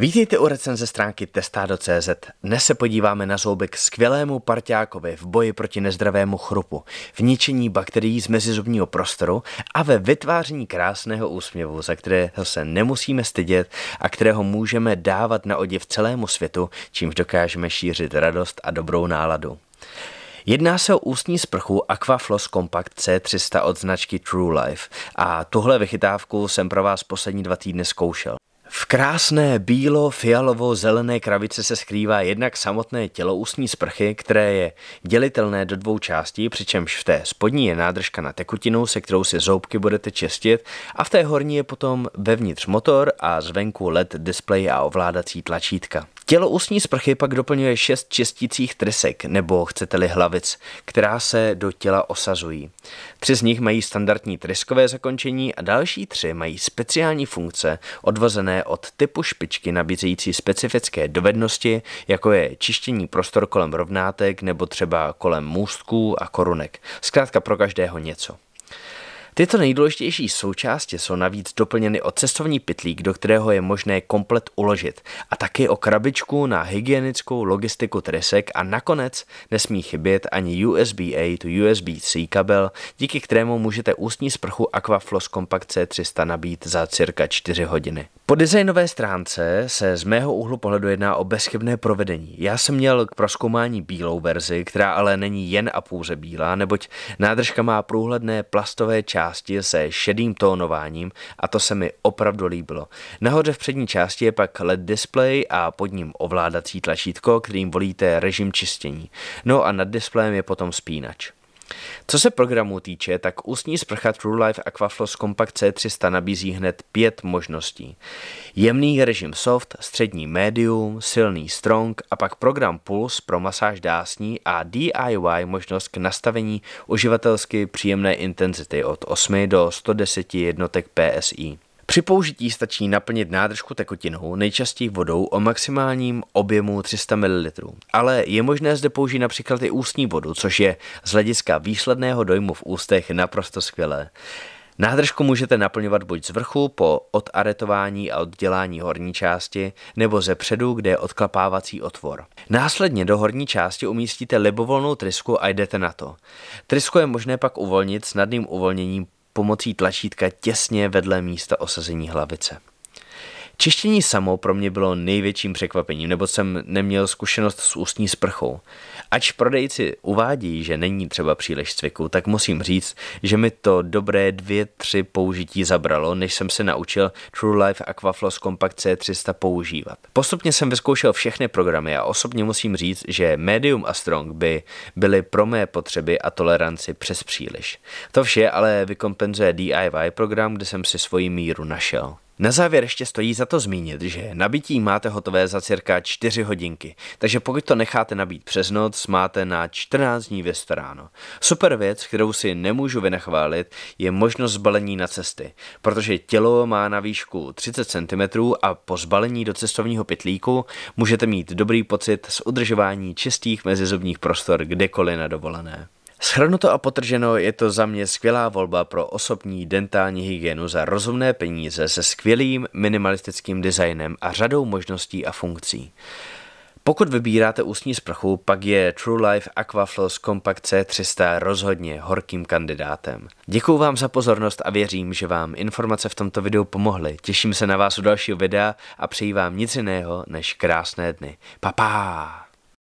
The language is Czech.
Vítejte u recenze stránky testado.cz. Dnes se podíváme na zoubek skvělému parťákovi v boji proti nezdravému chrupu, v ničení bakterií z mezizubního prostoru a ve vytváření krásného úsměvu, za kterého se nemusíme stydět a kterého můžeme dávat na odiv celému světu, čímž dokážeme šířit radost a dobrou náladu. Jedná se o ústní sprchu Aquafloss Compact C300 od značky True Life a tuhle vychytávku jsem pro vás poslední dva týdny zkoušel. V krásné bílo-fialovo-zelené kravice se skrývá jednak samotné tělo ústní sprchy, které je dělitelné do dvou částí, přičemž v té spodní je nádržka na tekutinu, se kterou si zoubky budete čistit, a v té horní je potom vevnitř motor a zvenku LED display a ovládací tlačítka. Tělo ústní sprchy pak doplňuje šest čistících trysek, nebo chcete-li hlavic, která se do těla osazují. Tři z nich mají standardní tryskové zakončení a další tři mají speciální funkce odvozené od typu špičky nabízející specifické dovednosti, jako je čištění prostor kolem rovnátek nebo třeba kolem můstků a korunek. Zkrátka pro každého něco. Tyto nejdůležitější součásti jsou navíc doplněny o cestovní pytlík, do kterého je možné komplet uložit, a taky o krabičku na hygienickou logistiku trysek a nakonec nesmí chybět ani USB-A to USB-C kabel, díky kterému můžete ústní sprchu Aquafloss Compact C300 nabít za cirka 4 hodiny. Po designové stránce se z mého úhlu pohledu jedná o bezchybné provedení. Já jsem měl k proskoumání bílou verzi, která ale není jen a pouze bílá, neboť nádržka má průhledné plastové části části se šedým tónováním a to se mi opravdu líbilo. Nahoře v přední části je pak LED display a pod ním ovládací tlačítko, kterým volíte režim čištění. No a nad displejem je potom spínač. Co se programu týče, tak ústní sprcha True Life Aquafloss Compact C300 nabízí hned pět možností. Jemný režim soft, střední medium, silný strong a pak program Pulse pro masáž dásní a DIY možnost k nastavení uživatelsky příjemné intenzity od 8 do 110 jednotek PSI. Při použití stačí naplnit nádržku tekutinou, nejčastěji vodou o maximálním objemu 300 ml, ale je možné zde použít například i ústní vodu, což je z hlediska výsledného dojmu v ústech naprosto skvělé. Nádržku můžete naplňovat buď z vrchu po odaretování a oddělání horní části, nebo ze předu, kde je odklapávací otvor. Následně do horní části umístíte libovolnou trysku a jdete na to. Trysku je možné pak uvolnit snadným uvolněním pomocí tlačítka těsně vedle místa osazení hlavice. Čištění samo pro mě bylo největším překvapením, nebo jsem neměl zkušenost s ústní sprchou. Ač prodejci uvádí, že není třeba příliš cviku, tak musím říct, že mi to dobré dvě, tři použití zabralo, než jsem se naučil True Life Aquafloss Compact C300 používat. Postupně jsem vyzkoušel všechny programy a osobně musím říct, že Medium a Strong by byly pro mé potřeby a toleranci přes příliš. To vše ale vykompenzuje DIY program, kde jsem si svoji míru našel. Na závěr ještě stojí za to zmínit, že nabití máte hotové za cirka 4 hodinky, takže pokud to necháte nabít přes noc, máte na 14 dní vystaráno. Super věc, kterou si nemůžu vynachválit, je možnost zbalení na cesty, protože tělo má na výšku 30 cm a po zbalení do cestovního pytlíku můžete mít dobrý pocit z udržování čistých mezizubních prostor kdekoliv na dovolené. Shrnuto a potrženo je to za mě skvělá volba pro osobní dentální hygienu za rozumné peníze se skvělým minimalistickým designem a řadou možností a funkcí. Pokud vybíráte ústní sprchu, pak je True Life Aquafloss Compact C300 rozhodně horkým kandidátem. Děkuji vám za pozornost a věřím, že vám informace v tomto videu pomohly. Těším se na vás u dalšího videa a přeji vám nic jiného než krásné dny. Pa, pa!